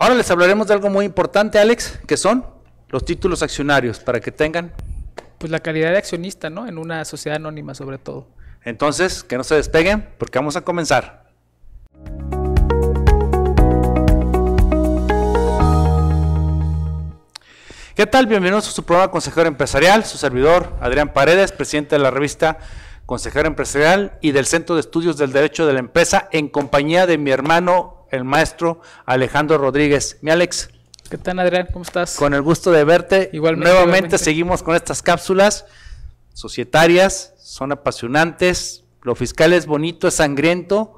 Ahora les hablaremos de algo muy importante, Alex, que son los títulos accionarios, para que tengan... Pues la calidad de accionista, ¿no? En una sociedad anónima sobre todo. Entonces, que no se despeguen, porque vamos a comenzar. ¿Qué tal? Bienvenidos a su programa Consejero Empresarial, su servidor Adrián Paredes, presidente de la revista Consejero Empresarial y del Centro de Estudios del Derecho de la Empresa, en compañía de mi hermano el maestro Alejandro Rodríguez. Mi Alex. ¿Qué tal, Adrián? ¿Cómo estás? Con el gusto de verte. Igualmente. Nuevamente seguimos con estas cápsulas societarias, son apasionantes. Lo fiscal es bonito, es sangriento,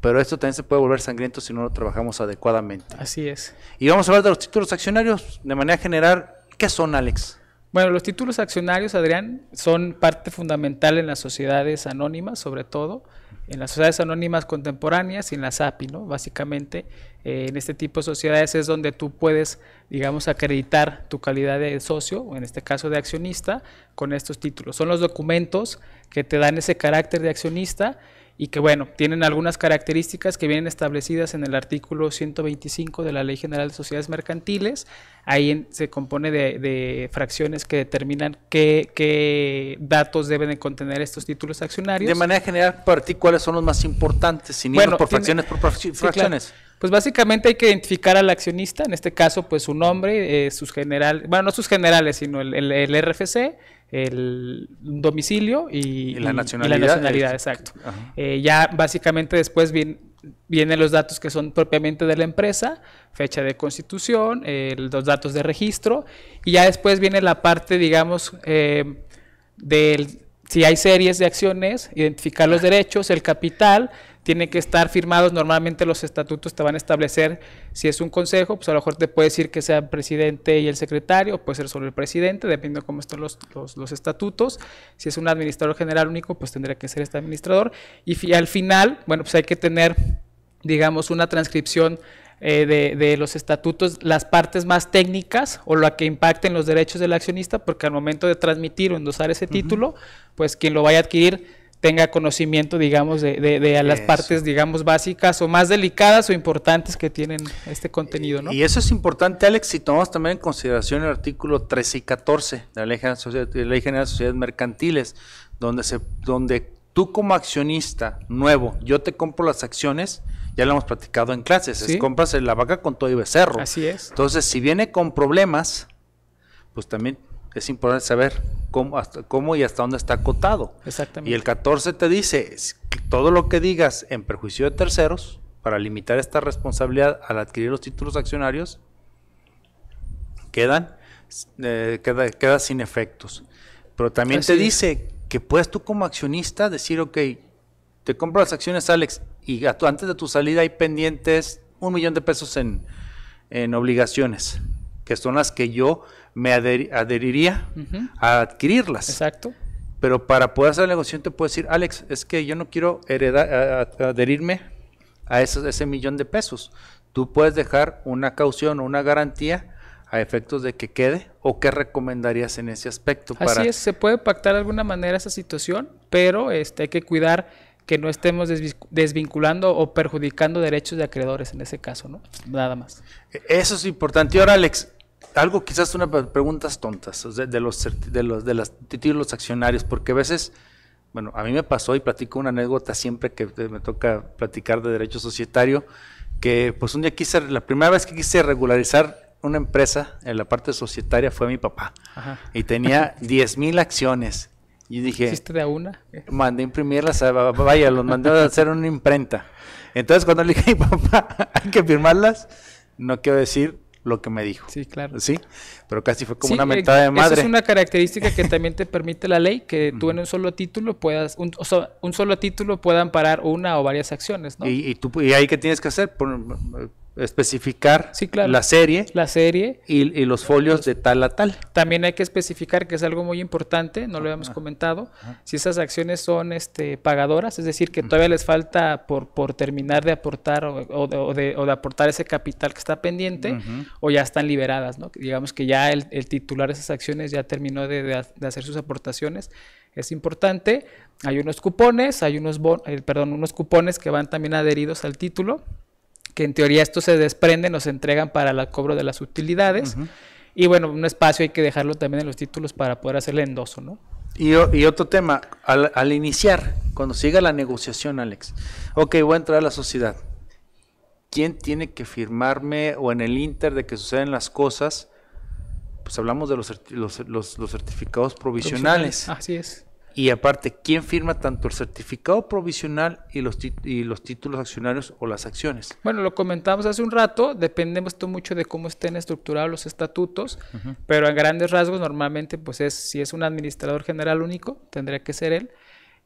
pero esto también se puede volver sangriento si no lo trabajamos adecuadamente. Así es. Y vamos a hablar de los títulos accionarios de manera general. ¿Qué son, Alex? Bueno, los títulos accionarios, Adrián, son parte fundamental en las sociedades anónimas, sobre todo en las sociedades anónimas contemporáneas y en las API, ¿no? Básicamente, eh, en este tipo de sociedades es donde tú puedes, digamos, acreditar tu calidad de socio, o en este caso de accionista, con estos títulos. Son los documentos que te dan ese carácter de accionista y que bueno, tienen algunas características que vienen establecidas en el artículo 125 de la Ley General de Sociedades Mercantiles. Ahí se compone de, fracciones que determinan qué, datos deben contener estos títulos accionarios. De manera general, para ti, ¿cuáles son los más importantes? Sin bueno, por fracciones, por fracciones. Pues básicamente hay que identificar al accionista, en este caso pues su nombre, eh, sus generales, bueno no sus generales, sino el, RFC, el domicilio y, la, nacionalidad, este, exacto. Eh, ya básicamente después vienen los datos que son propiamente de la empresa, fecha de constitución, los datos de registro y ya después viene la parte, digamos, eh, del si hay series de acciones, identificar los derechos, el capital, tiene que estar firmados. Normalmente los estatutos te van a establecer si es un consejo, pues a lo mejor te puede decir que sea el presidente y el secretario, puede ser solo el presidente, dependiendo de cómo están los, los, estatutos. Si es un administrador general único, pues tendría que ser este administrador. Y al final, bueno, pues hay que tener, digamos, una transcripción eh, de, los estatutos las partes más técnicas o la que impacten los derechos del accionista, porque al momento de transmitir o endosar ese título, pues quien lo vaya a adquirir tenga conocimiento, digamos, de, de, las partes, digamos, básicas o más delicadas o importantes que tienen este contenido, Y eso es importante, Alex, si tomamos también en consideración el artículo 13 y 14 de la Ley General de, Sociedades Mercantiles, donde, se, donde tú como accionista nuevo, yo te compro las acciones, ya lo hemos platicado en clases, es compras la vaca con todo y becerro. Así es. Entonces, si viene con problemas, pues también es importante saber cómo, hasta, cómo y hasta dónde está acotado. Exactamente. Y el 14 te dice, todo lo que digas en perjuicio de terceros, para limitar esta responsabilidad al adquirir los títulos accionarios, quedan, eh, queda, sin efectos. Pero también te dice que puedes tú como accionista decir, ok, te compro las acciones, Alex, y antes de tu salida hay pendientes un millón de pesos en, obligaciones, que son las que yo me adheriría a adquirirlas. Exacto. Pero para poder hacer la negociación te puedo decir, Alex, es que yo no quiero adherirme a ese millón de pesos. Tú puedes dejar una caución o una garantía a efectos de que quede o qué recomendarías en ese aspecto. Así es, se puede pactar de alguna manera esa situación, pero este, hay que cuidar que no estemos desvinculando o perjudicando derechos de acreedores en ese caso, ¿no? Nada más. Eso es importante. Y ahora, Alex, algo quizás una preguntas tontas de, los de los de las títulos accionarios, porque a veces, bueno, a mí me pasó y platico una anécdota siempre que me toca platicar de derecho societario, que pues un día quise, la primera vez que quise regularizar una empresa en la parte societaria fue mi papá y tenía 10 mil acciones y dije. ¿Hiciste de una? Mandé imprimirlas, a, vaya, los mandé a hacer una imprenta. Entonces, cuando le dije a papá, hay que firmarlas, no quiero decir lo que me dijo. Sí, claro. Sí, pero casi fue como una eh, mentada de madre. Esa es una característica que también te permite la ley, que tú en un solo título puedas, un, o sea, un solo título puedan parar una o varias acciones, ¿no? Y, tú, y ahí qué tienes que hacer, por especificar la serie, la serie y, los folios de tal a tal. También hay que especificar que es algo muy importante, no lo habíamos comentado, si esas acciones son este, pagadoras, es decir, que todavía les falta por, por terminar de aportar o, de, aportar ese capital que está pendiente o ya están liberadas, ¿no? digamos que ya el, titular de esas acciones ya terminó de, hacer sus aportaciones es importante. Hay unos cupones, hay unos, eh, perdón, unos cupones que van también adheridos al título que en teoría esto se desprenden, se entregan para el cobro de las utilidades. Y bueno, un espacio hay que dejarlo también en los títulos para poder hacerle endoso, ¿no? Y, otro tema, al, iniciar, cuando siga la negociación, Alex, ok, voy a entrar a la sociedad. ¿Quién tiene que firmarme o en el inter de que suceden las cosas? Pues hablamos de los, certificados provisionales. Así es y aparte, ¿quién firma tanto el certificado provisional y los, los títulos accionarios o las acciones? Bueno, lo comentamos hace un rato, depende mucho de cómo estén estructurados los estatutos, pero en grandes rasgos normalmente, pues es, si es un administrador general único, tendría que ser él.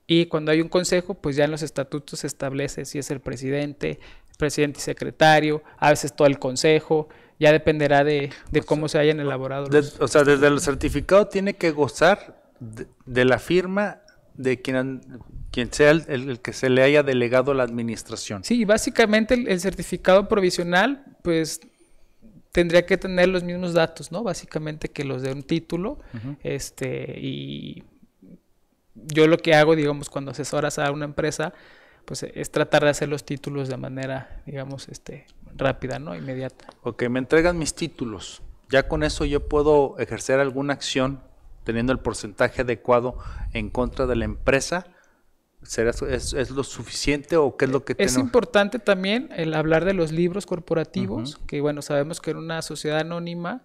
Y cuando hay un consejo, pues ya en los estatutos se establece si es el presidente, presidente y secretario, a veces todo el consejo, ya dependerá de, cómo se hayan elaborado. o sea, desde el certificado tiene que gozar de, la firma de quien, quien sea el, que se le haya delegado la administración. Sí, básicamente el, certificado provisional, pues tendría que tener los mismos datos, ¿no? Básicamente que los de un título, este, y yo lo que hago, digamos, cuando asesoras a una empresa, pues es tratar de hacer los títulos de manera, digamos, este, rápida, ¿no? Inmediata. Ok, me entregan mis títulos. Ya con eso yo puedo ejercer alguna acción teniendo el porcentaje adecuado en contra de la empresa? ¿Será, es, lo suficiente o qué es lo que tenemos? Es importante también el hablar de los libros corporativos, que bueno, sabemos que en una sociedad anónima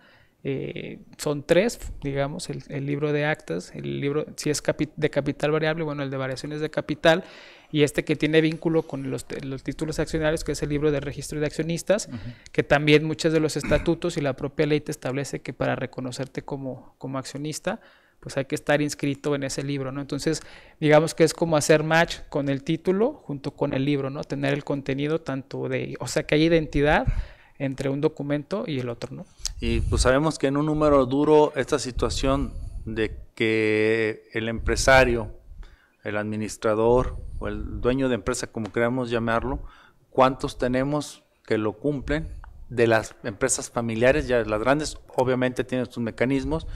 eh, son tres, digamos, el, libro de actas, el libro, si es de capital variable, bueno, el de variaciones de capital, y este que tiene vínculo con los, títulos accionarios, que es el libro de registro de accionistas, que también muchos de los estatutos y la propia ley te establece que para reconocerte como, como accionista, pues hay que estar inscrito en ese libro, ¿no? Entonces, digamos que es como hacer match con el título junto con el libro, ¿no? Tener el contenido tanto de, o sea, que hay identidad, entre un documento y el otro, ¿no? Y pues sabemos que en un número duro esta situación de que el empresario, el administrador o el dueño de empresa, como queramos llamarlo, ¿cuántos tenemos que lo cumplen? De las empresas familiares, ya las grandes, obviamente tienen sus mecanismos,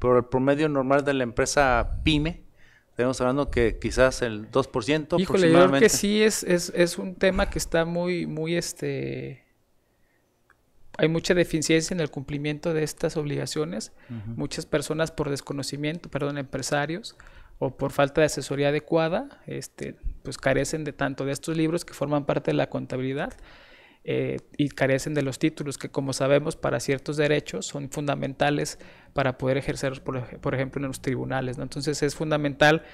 pero el promedio normal de la empresa pyme, estamos hablando que quizás el 2% aproximadamente. que sí es, es, es un tema que está muy, muy este hay mucha deficiencia en el cumplimiento de estas obligaciones. Muchas personas por desconocimiento, perdón, empresarios o por falta de asesoría adecuada, este, pues carecen de tanto de estos libros que forman parte de la contabilidad eh, y carecen de los títulos que, como sabemos, para ciertos derechos son fundamentales para poder ejercerlos, por, ejemplo, en los tribunales. ¿no? Entonces es fundamental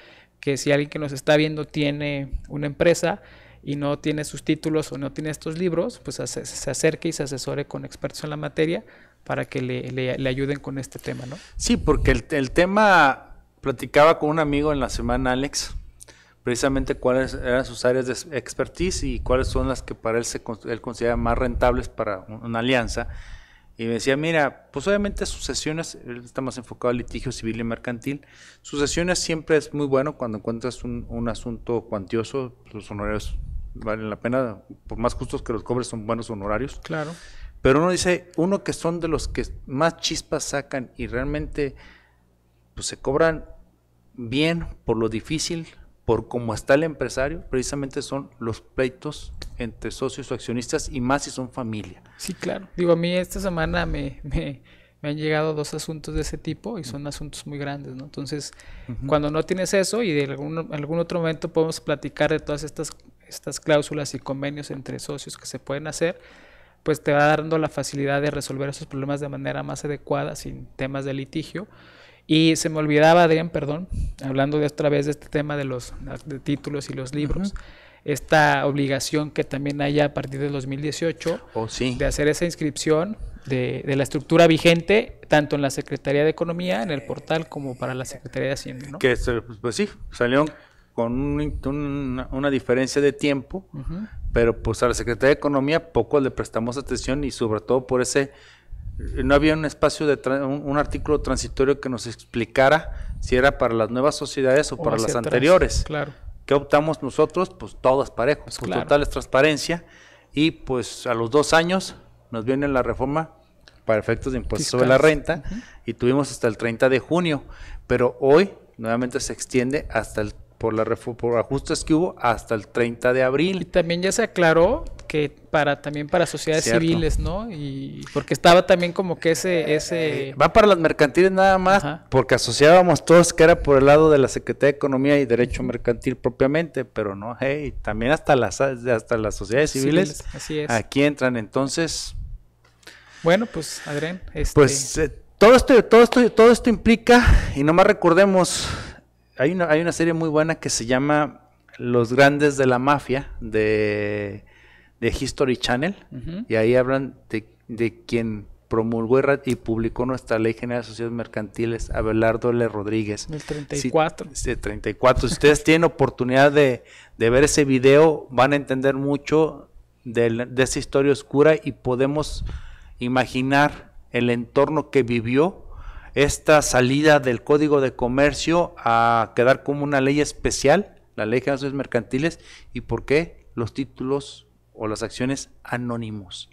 que si alguien que nos está viendo tiene una empresa, y no tiene sus títulos o no tiene estos libros, pues se acerque y se asesore con expertos en la materia para que le, le, ayuden con este tema, ¿no? Sí, porque el, el, tema, platicaba con un amigo en la semana, Alex, precisamente cuáles eran sus áreas de expertise y cuáles son las que para él, se, él considera más rentables para una alianza. Y me decía, mira, pues obviamente sucesiones, él está más enfocado a litigio civil y mercantil, sucesiones siempre es muy bueno cuando encuentras un, un asunto cuantioso, los honorarios valen la pena, por más justos que los cobres, son buenos honorarios. Claro. Pero uno dice, uno que son de los que más chispas sacan y realmente pues, se cobran bien por lo difícil, por cómo está el empresario, precisamente son los pleitos entre socios o accionistas y más si son familia. Sí, claro. Digo, a mí esta semana me, me, me han llegado dos asuntos de ese tipo y son asuntos muy grandes, ¿no? Entonces, cuando no tienes eso y de algún, algún otro momento podemos platicar de todas estas estas cláusulas y convenios entre socios que se pueden hacer, pues te va dando la facilidad de resolver esos problemas de manera más adecuada, sin temas de litigio. Y se me olvidaba, Adrián, perdón, hablando de otra vez de este tema de los títulos y los libros, esta obligación que también haya a partir del 2018 de hacer esa inscripción de, de, la estructura vigente, tanto en la Secretaría de Economía, en el eh, portal, como para la Secretaría de Hacienda. ¿no? Que, pues sí, salió con una diferencia de tiempo, pero pues a la Secretaría de Economía poco le prestamos atención y sobre todo por ese, eh, no había un espacio, de un, artículo transitorio que nos explicara si era para las nuevas sociedades o, para las anteriores. Claro. ¿Qué optamos nosotros? Pues todas parejas. Pues con total transparencia y pues a los dos años nos viene la reforma para efectos de impuestos sobre la renta y tuvimos hasta el 30 de junio, pero hoy nuevamente se extiende hasta el por, la ajustes que hubo hasta el 30 de abril. Y también ya se aclaró que para también para sociedades civiles, ¿no? Y porque estaba también como que ese ese eh, va para las mercantiles nada más, porque asociábamos todos que era por el lado de la Secretaría de Economía y Derecho Mercantil propiamente, pero no, hey, también hasta las hasta las sociedades civiles, así es. aquí entran entonces. Bueno, pues Adrián, este... pues eh, todo esto todo esto todo esto implica y más recordemos hay una, hay una serie muy buena que se llama Los Grandes de la Mafia de, History Channel. Y ahí hablan de, de quien promulgó y, publicó nuestra Ley General de Sociedades Mercantiles, Abelardo L. Rodríguez. El 34. Si ustedes tienen oportunidad de, ver ese video, van a entender mucho de, de esa historia oscura y podemos imaginar el entorno que vivió esta salida del Código de Comercio a quedar como una ley especial, la Ley de Generaciones Mercantiles, y por qué los títulos o las acciones anónimos,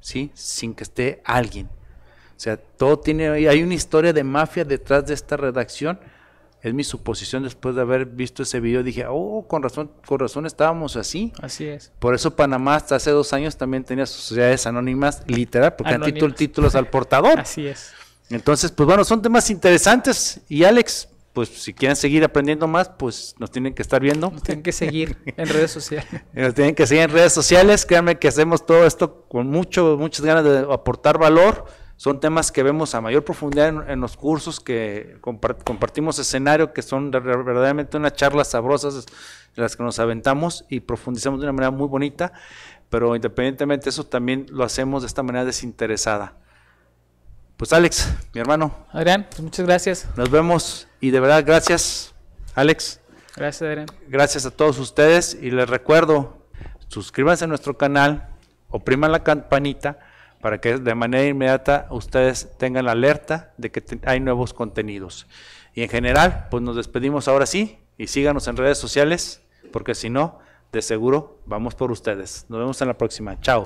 ¿sí? sin que esté alguien. O sea, todo tiene, hay una historia de mafia detrás de esta redacción. Es mi suposición después de haber visto ese video, dije, oh, con razón, con razón estábamos así. Así es. Por eso Panamá hasta hace dos años también tenía sociedades anónimas, literal, porque título títulos al portador. así es. Entonces, pues bueno, son temas interesantes. Y Alex, pues si quieren seguir aprendiendo más, pues nos tienen que estar viendo. Nos tienen que seguir en redes sociales. nos tienen que seguir en redes sociales. Créanme que hacemos todo esto con mucho, muchas ganas de aportar valor. Son temas que vemos a mayor profundidad en, los cursos que compartimos escenario, que son verdaderamente unas charlas sabrosas las que nos aventamos y profundizamos de una manera muy bonita. Pero independientemente de eso, también lo hacemos de esta manera desinteresada pues Alex, mi hermano. Adrián, pues muchas gracias. Nos vemos y de verdad gracias, Alex. Gracias, Adrián. Gracias a todos ustedes y les recuerdo, suscríbanse a nuestro canal, opriman la campanita para que de manera inmediata ustedes tengan la alerta de que hay nuevos contenidos. Y en general, pues nos despedimos ahora sí y síganos en redes sociales, porque si no, de seguro vamos por ustedes. Nos vemos en la próxima. Chao.